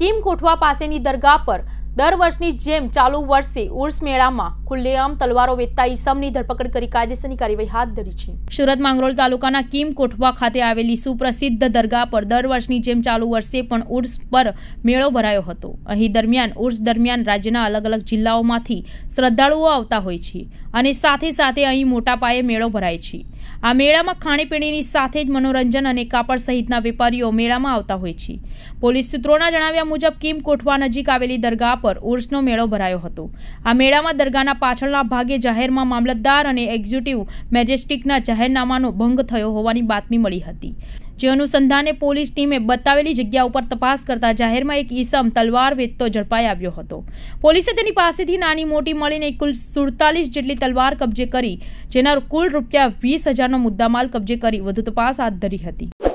Kim કોઠવા પાસેની દરગાહ પર દર વર્ષની જેમ ચાલુ વર્ષે ઉર્સ મેળામાં ખુલ્લેઆમ તલવારો વેચતા ઈસમની ધરપકડ કરી કાયદેસરની કાર્યવાહી હાથ ધરી છે સુરત માંગરોળ તાલુકાના કિમ કોઠવા ખાતે આવેલી સુપ્રસિદ્ધ દરગાહ પર દર વર્ષની જેમ ચાલુ વર્ષે પણ ઉર્સ પર મેળો ભરાયો હતો અહીં દરમિયાન ઉર્સ દરમિયાન રાજ્યના અલગ અલગ જિલ્લાઓમાંથી શ્રદ્ધાળુઓ આવતા હોય છે અને સાથે સાથે અહીં મોટા પાયે મેળો ભરાય છે આ મેળામાં ખાણીપીણીની સાથે જ મનોરંજન અને કાપડ સહિતના વેપારીઓ મેળામાં આવતા હોય છે પોલીસ સૂત્રોના જણાવ્યા મુજબ કિમ કોઠવા નજીક આવેલી દરગાહ પર ઉર્સનો મેળો ભરાયો હતો આ મેળામાં દરગાહના પાછળના ભાગે જાહેરમાં મામલતદાર અને એક્ઝિક્યુટિવ મેજેસ્ટિકના જાહેરનામાનો ભંગ થયો હોવાની બાતમી મળી હતી જે અનુસંધાને પોલીસ ટીમે બતાવેલી જગ્યા ઉપર તપાસ કરતા જાહેરમાં એક ઈસમ તલવાર વેચતો ઝડપાઈ આવ્યો હતો પોલીસે તેની પાસેથી નાની મોટી મળીને કુલ સુડતાલીસ જેટલી તલવાર કબજે કરી જેના કુલ રૂપિયા વીસ હજારનો મુદ્દામાલ કબજે કરી વધુ તપાસ હાથ ધરી હતી